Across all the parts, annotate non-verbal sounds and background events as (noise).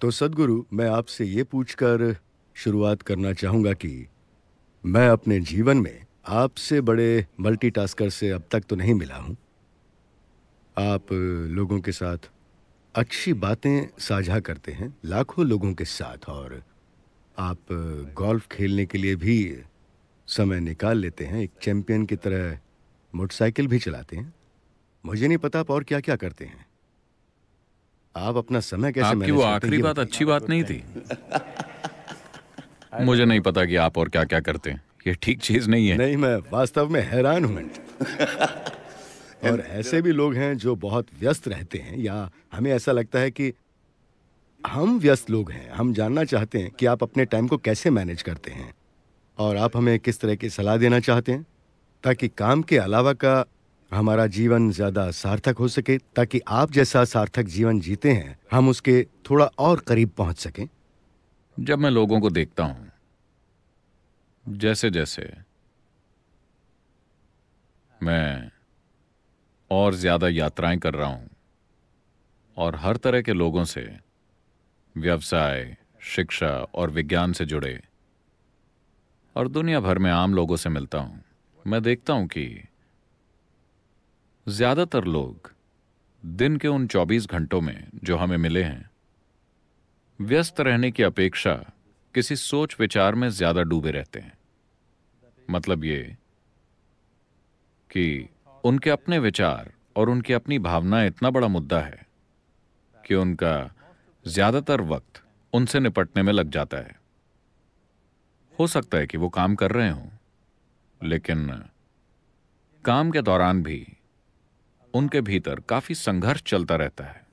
तो सदगुरु मैं आपसे ये पूछकर शुरुआत करना चाहूँगा कि मैं अपने जीवन में आपसे बड़े मल्टीटास्कर से अब तक तो नहीं मिला हूँ आप लोगों के साथ अच्छी बातें साझा करते हैं लाखों लोगों के साथ और आप गोल्फ खेलने के लिए भी समय निकाल लेते हैं एक चैंपियन की तरह मोटरसाइकिल भी चलाते हैं मुझे नहीं पता आप और क्या क्या करते हैं आप अपना समय कैसे आपकी वो आखिरी बात अच्छी बात नहीं थी (laughs) (laughs) मुझे नहीं पता कि आप और क्या क्या करते हैं ये ठीक चीज नहीं है नहीं मैं वास्तव में हैरान हूं (laughs) और ऐसे भी लोग हैं जो बहुत व्यस्त रहते हैं या हमें ऐसा लगता है कि हम व्यस्त लोग हैं हम जानना चाहते हैं कि आप अपने टाइम को कैसे मैनेज करते हैं और आप हमें किस तरह की सलाह देना चाहते हैं ताकि काम के अलावा का हमारा जीवन ज्यादा सार्थक हो सके ताकि आप जैसा सार्थक जीवन जीते हैं हम उसके थोड़ा और करीब पहुंच सकें जब मैं लोगों को देखता हूं जैसे जैसे मैं और ज्यादा यात्राएं कर रहा हूं और हर तरह के लोगों से व्यवसाय शिक्षा और विज्ञान से जुड़े और दुनिया भर में आम लोगों से मिलता हूं मैं देखता हूं कि ज़्यादातर लोग दिन के उन 24 घंटों में जो हमें मिले हैं व्यस्त रहने की अपेक्षा किसी सोच विचार में ज़्यादा डूबे रहते हैं मतलब ये कि उनके अपने विचार और उनकी अपनी भावना इतना बड़ा मुद्दा है कि उनका ज़्यादातर वक्त उनसे निपटने में लग जाता है हो सकता है कि वो काम कर रहे हों लेकिन काम के दौरान भी उनके भीतर काफी संघर्ष चलता रहता है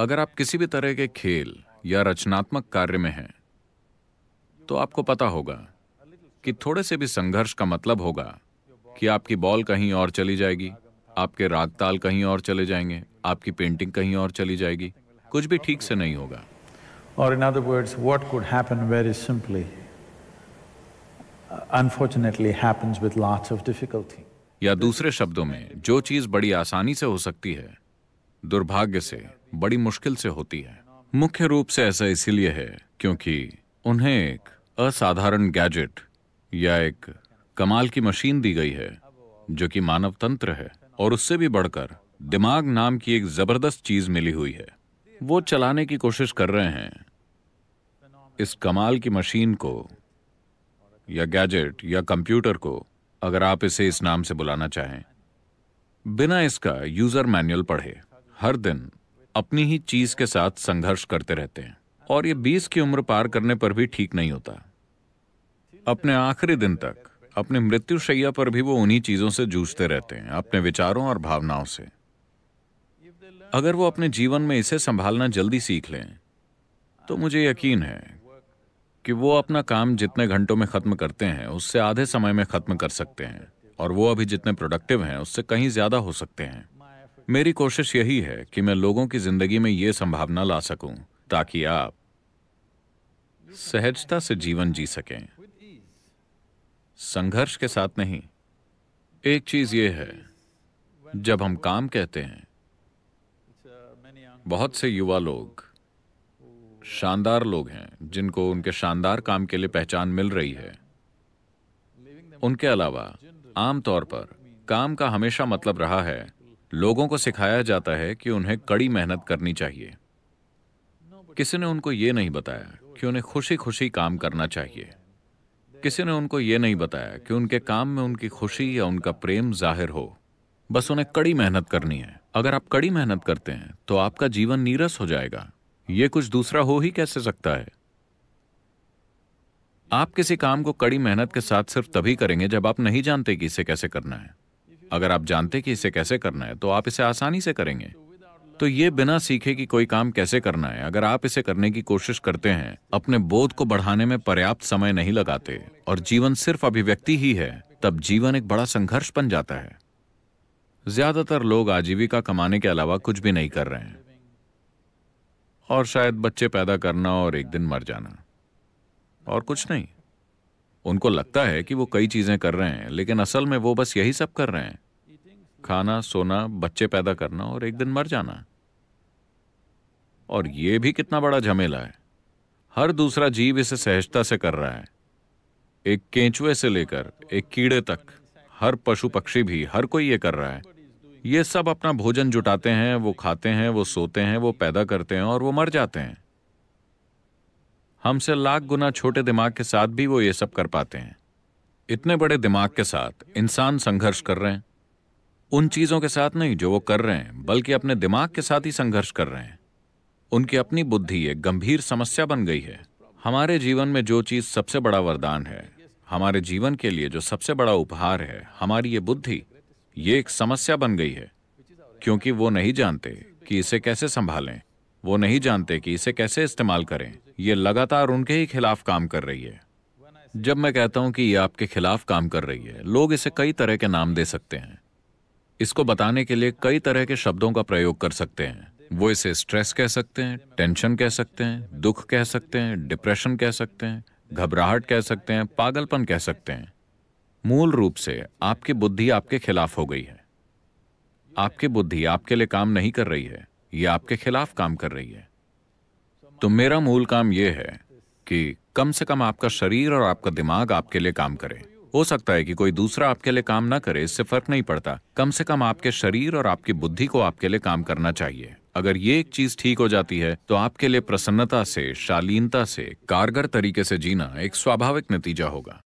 अगर आप किसी भी तरह के खेल या रचनात्मक कार्य में हैं तो आपको पता होगा कि थोड़े से भी संघर्ष का मतलब होगा कि आपकी बॉल कहीं और चली जाएगी आपके राग ताल कहीं और चले जाएंगे आपकी पेंटिंग कहीं और चली जाएगी कुछ भी ठीक से नहीं होगा और in other words what could happen very simply या दूसरे शब्दों में जो चीज बड़ी आसानी से हो सकती है दुर्भाग्य से बड़ी मुश्किल से होती है मुख्य रूप से ऐसा इसीलिए है क्योंकि उन्हें एक असाधारण गैजेट या एक कमाल की मशीन दी गई है जो कि मानव तंत्र है और उससे भी बढ़कर दिमाग नाम की एक जबरदस्त चीज मिली हुई है वो चलाने की कोशिश कर रहे हैं इस कमाल की मशीन को या गैजेट या कंप्यूटर को अगर आप इसे इस नाम से बुलाना चाहें बिना इसका यूजर मैनुअल पढ़े हर दिन अपनी ही चीज के साथ संघर्ष करते रहते हैं और ये 20 की उम्र पार करने पर भी ठीक नहीं होता अपने आखिरी दिन तक अपने मृत्युशैया पर भी वो उन्हीं चीजों से जूझते रहते हैं अपने विचारों और भावनाओं से अगर वो अपने जीवन में इसे संभालना जल्दी सीख लें तो मुझे यकीन है कि वो अपना काम जितने घंटों में ख़त्म करते हैं उससे आधे समय में ख़त्म कर सकते हैं और वो अभी जितने प्रोडक्टिव हैं उससे कहीं ज़्यादा हो सकते हैं मेरी कोशिश यही है कि मैं लोगों की ज़िंदगी में ये संभावना ला सकूं ताकि आप सहजता से जीवन जी सकें संघर्ष के साथ नहीं एक चीज़ ये है जब हम काम कहते हैं बहुत से युवा लोग शानदार लोग हैं जिनको उनके शानदार काम के लिए पहचान मिल रही है उनके अलावा आमतौर पर काम का हमेशा मतलब रहा है लोगों को सिखाया जाता है कि उन्हें कड़ी मेहनत करनी चाहिए किसी ने उनको ये नहीं बताया कि उन्हें खुशी खुशी काम करना चाहिए किसी ने उनको ये नहीं बताया कि उनके काम में उनकी खुशी या उनका प्रेम जाहिर हो बस उन्हें कड़ी मेहनत करनी है अगर आप कड़ी मेहनत करते हैं तो आपका जीवन नीरस हो जाएगा यह कुछ दूसरा हो ही कैसे सकता है आप किसी काम को कड़ी मेहनत के साथ सिर्फ तभी करेंगे जब आप नहीं जानते कि इसे कैसे करना है अगर आप जानते कि इसे कैसे करना है तो आप इसे आसानी से करेंगे तो ये बिना सीखे कि कोई काम कैसे करना है अगर आप इसे करने की कोशिश करते हैं अपने बोध को बढ़ाने में पर्याप्त समय नहीं लगाते और जीवन सिर्फ अभिव्यक्ति ही है तब जीवन एक बड़ा संघर्ष बन जाता है ज्यादातर लोग आजीविका कमाने के अलावा कुछ भी नहीं कर रहे हैं और शायद बच्चे पैदा करना और एक दिन मर जाना और कुछ नहीं उनको लगता है कि वो कई चीजें कर रहे हैं लेकिन असल में वो बस यही सब कर रहे हैं खाना सोना बच्चे पैदा करना और एक दिन मर जाना और ये भी कितना बड़ा झमेला है हर दूसरा जीव इसे सहजता से कर रहा है एक केंचुए से लेकर एक कीड़े तक हर पशु पक्षी भी हर कोई ये कर रहा है ये सब अपना भोजन जुटाते हैं वो खाते हैं वो सोते हैं वो पैदा करते हैं और वो मर जाते हैं हमसे लाख गुना छोटे दिमाग के साथ भी वो ये सब कर पाते हैं इतने बड़े दिमाग के साथ इंसान संघर्ष कर रहे हैं उन चीजों के साथ नहीं जो वो कर रहे हैं बल्कि अपने दिमाग के साथ ही संघर्ष कर रहे हैं उनकी अपनी बुद्धि एक गंभीर समस्या बन गई है हमारे जीवन में जो चीज सबसे बड़ा वरदान है हमारे जीवन के लिए जो सबसे बड़ा उपहार है हमारी ये बुद्धि ये एक समस्या बन गई है क्योंकि वो नहीं जानते कि इसे कैसे संभालें वो नहीं जानते कि इसे कैसे इस्तेमाल करें ये लगातार उनके ही खिलाफ काम कर रही है जब मैं कहता हूं कि ये आपके खिलाफ काम कर रही है लोग इसे कई तरह के नाम दे सकते हैं इसको बताने के लिए कई तरह के शब्दों का प्रयोग कर सकते हैं वो इसे स्ट्रेस कह सकते हैं टेंशन कह सकते हैं दुख कह सकते हैं डिप्रेशन कह सकते हैं घबराहट कह सकते हैं पागलपन कह सकते हैं मूल रूप से आपकी बुद्धि आपके खिलाफ हो गई है आपकी बुद्धि आपके लिए काम नहीं कर रही है यह आपके खिलाफ काम कर रही है तो मेरा मूल काम यह है कि कम से कम आपका शरीर और आपका दिमाग आपके लिए काम करे हो सकता है कि कोई दूसरा आपके लिए काम ना करे इससे फर्क नहीं पड़ता कम से कम आपके शरीर और आपकी बुद्धि को आपके लिए काम करना चाहिए अगर ये एक चीज ठीक हो जाती है तो आपके लिए प्रसन्नता से शालीनता से कारगर तरीके से जीना एक स्वाभाविक नतीजा होगा